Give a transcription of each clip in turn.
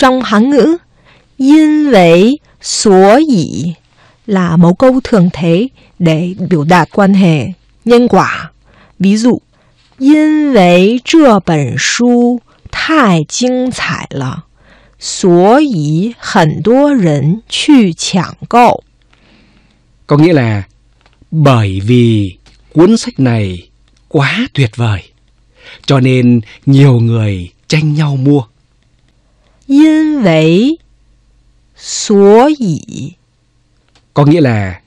Trong Hán ngữ, yên vậy, số dĩ là mấu câu thường thấy để biểu đạt quan hệ nhân quả. Ví dụ, yên vậy trưa bẩn su thai kinh thải là, số dĩ hẳn đô rẩn chư chẳng cậu. Có nghĩa là bởi vì cuốn sách này quá tuyệt vời, cho nên nhiều người tranh nhau mua có nghĩa là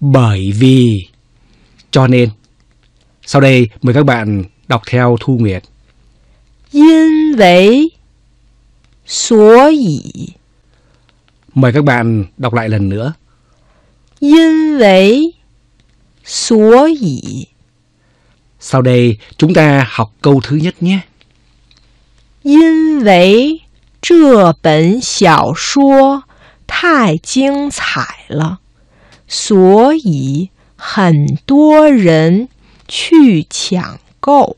bởi vì cho nên. Sau đây mời các bạn đọc theo Thu Nguyệt. Yên vấy Số yì Mời các bạn đọc lại lần nữa. Yên vấy Số yì Sau đây chúng ta học câu thứ nhất nhé. Yên 这本小说太精彩了，所以很多人去抢购。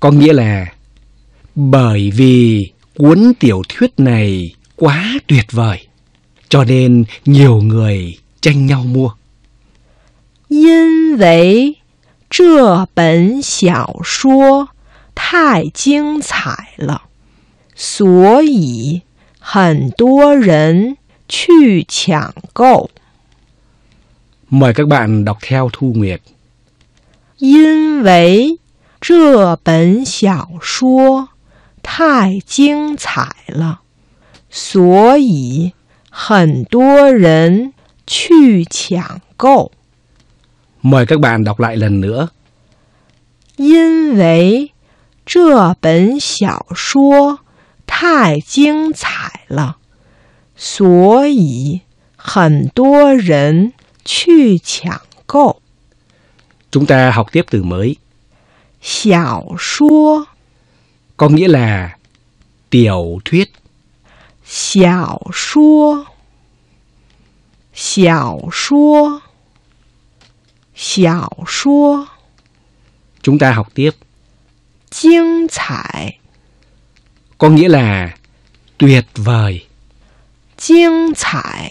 Có nghĩa là bởi vì cuốn tiểu thuyết này quá tuyệt vời, cho nên nhiều người tranh nhau mua. 因为这本小说太精彩了。所以很多人去抢购。Mời các bạn đọc theo Thu Nguyệt. 因为这本小说太精彩了，所以很多人去抢购。Mời các bạn đọc lại lần nữa. 因为这本小说太精彩了，所以很多人去抢购. Chúng ta học tiếp từ mới. Xiao 说 có nghĩa là tiểu thuyết. Xiao 说 Xiao 说 Xiao 说 Chúng ta học tiếp. 精彩 có nghĩa là tuyệt vời. 精彩,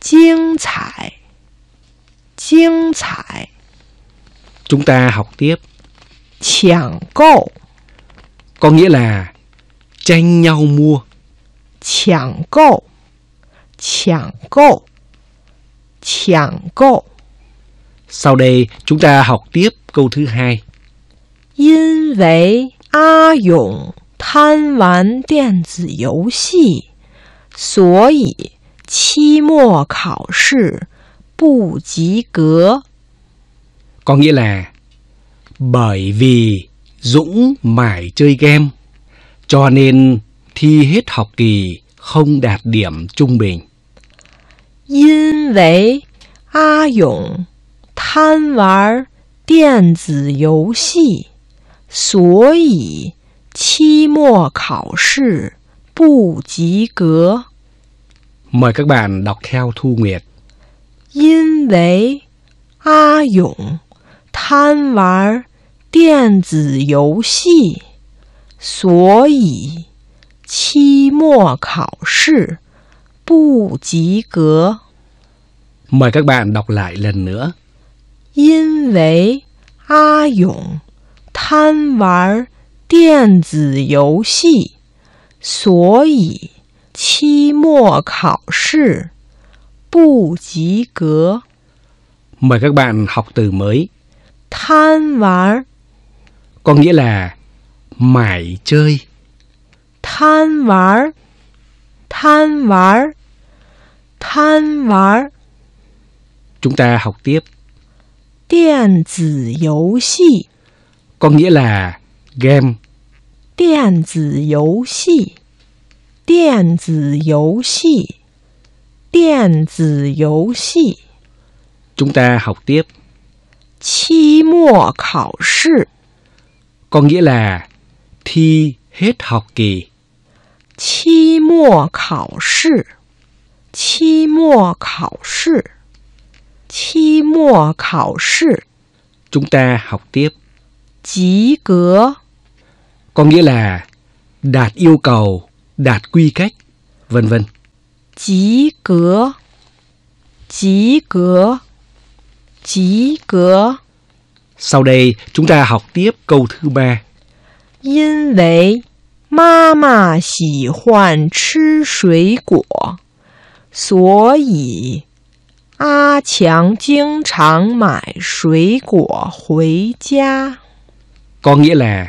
精彩,精彩. Chúng ta học tiếp. Chẳng cầu có nghĩa là tranh nhau mua. Chẳng cầu, chẳng cầu, chẳng cầu. Sau đây chúng ta học tiếp câu thứ hai. Vì A Dũng 贪玩电子游戏，所以期末考试不及格。có nghĩa là bởi vì Dũng mải chơi game, cho nên thi hết học kỳ không đạt điểm trung bình. 因为阿勇贪玩电子游戏，所以期末考试不及格。mời các bạn đọc theo Thu Nguyệt. 因为阿勇贪玩电子游戏，所以期末考试不及格。mời các bạn đọc lại lần nữa。因为阿勇贪玩。电子游戏，所以期末考试不及格。Mời các bạn học từ mới. có nghĩa là mải chơi. Chúng ta học tiếp. Điện có nghĩa là game 电子游戏，电子游戏，电子游戏。Chúng ta học tiếp. 期末考试 có nghĩa là thi hết học kỳ. Chi mùa khảo Chúng ta học tiếp. Chí có nghĩa là đạt yêu cầu, đạt quy cách, vân vân. Chí cớ Chí cớ Chí cớ Sau đây chúng ta học tiếp câu thứ ba. Yên vậy, ma ma xỉ hoan chứ suối quả, số yì. Có nghĩa là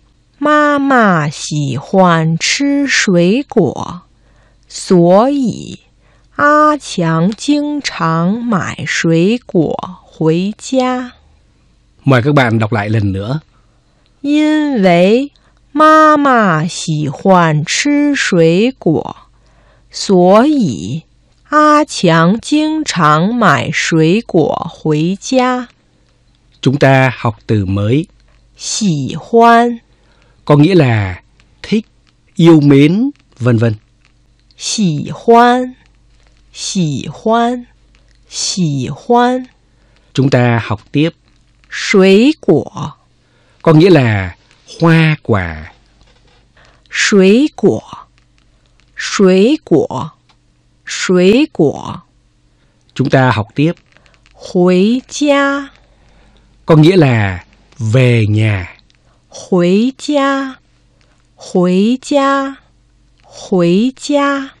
妈妈喜欢吃水果，所以阿强经常买水果回家。Mời các bạn đọc lại lần nữa. 因为妈妈喜欢吃水果，所以阿强经常买水果回家。Chúng ta học từ mới. 喜欢。có nghĩa là thích, yêu mến, vân vân. Xỉ hoan, xỉ hoan, xỉ hoan. Chúng ta học tiếp. Suối quả có nghĩa là hoa quả. Suối quả, suối quả, suối quả. Chúng ta học tiếp. Hồi gia có nghĩa là về nhà. 回家，回家，回家。